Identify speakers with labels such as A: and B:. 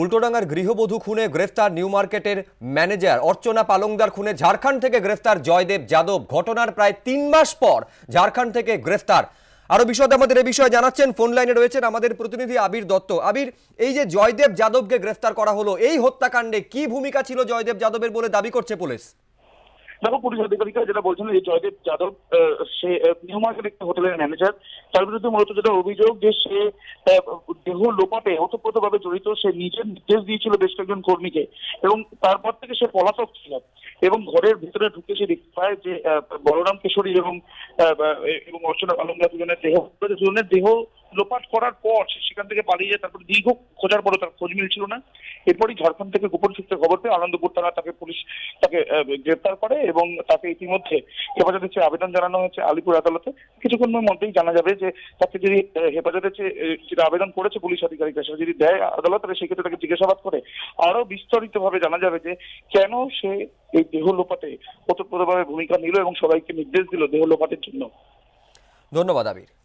A: উল্টোডাঙ্গার গৃহবধূ খুনে গ্রেফতার নিউ মার্কেটের ম্যানেজার অর্চনা পালংদার খুনে ঝাড়খণ্ড থেকে গ্রেফতার জয়দেব যাদব ঘটনার প্রায় তিন মাস পর ঝাড়খণ্ড থেকে গ্রেফতার আরও বিশদ আমাদের এ বিষয়ে জানাচ্ছেন ফোন লাইনে রয়েছেন আমাদের প্রতিনিধি আবির দত্ত আবির এই যে জয়দেব যাদবকে গ্রেফতার করা হলো এই হত্যাকাণ্ডে কি ভূমিকা ছিল জয়দেব যাদবের বলে দাবি করছে পুলিশ
B: দেখো পুলিশ আধিকারিকরা যেটা বলছেন যে জয়দেব যাদব সে নিউ মার্কেট একটি হোটেলের ম্যানেজার তার বিরুদ্ধে মূলত যেটা অভিযোগ যে সে দেহ লোপাটে অতপ্রত ভাবে জড়িত সে নিজের নির্দেশ দিয়েছিল বেশ কয়েকজন কর্মীকে এবং তারপর থেকে সে পলাতক ছিল এবং ঘরের ভিতরে ঢুকে সে দেখতে পায় যে বলরাম কিশোরী এবং অর্চনা আলমরা দুজনের দেহ দুজনের দেহ লোপাট করার পর সেখান থেকে পালিয়ে যায় তারপর দীর্ঘ খোঁজার পরে তার খোঁজ মিলছিল না এরপরই ঝাড়খণ্ড থেকে গোপন সূত্রে খবর পেয়ে আনন্দপুর থানা তাকে পুলিশ তাকে গ্রেপ্তার করে এবং তাকে ইতিমধ্যে হেফাজতে চেয়ে আবেদন জানানো হয়েছে আলিপুর আদালতে কিছুক্ষণের মধ্যেই জানা যাবে যে তাকে যদি হেফাজতে চেয়ে যেটা আবেদন করেছে পুলিশ আধিকারিকরা সেটা যদি দেয় আদালত তাহলে সেক্ষেত্রে তাকে জিজ্ঞাসাবাদ করে আরো বিস্তারিত ভাবে জানা যাবে যে কেন সে এই দেহ লোপাটে ওতপ্রোতভাবে ভূমিকা নিল এবং সবাইকে নির্দেশ দিল দেহ লোপাটের জন্য
A: ধন্যবাদ আবির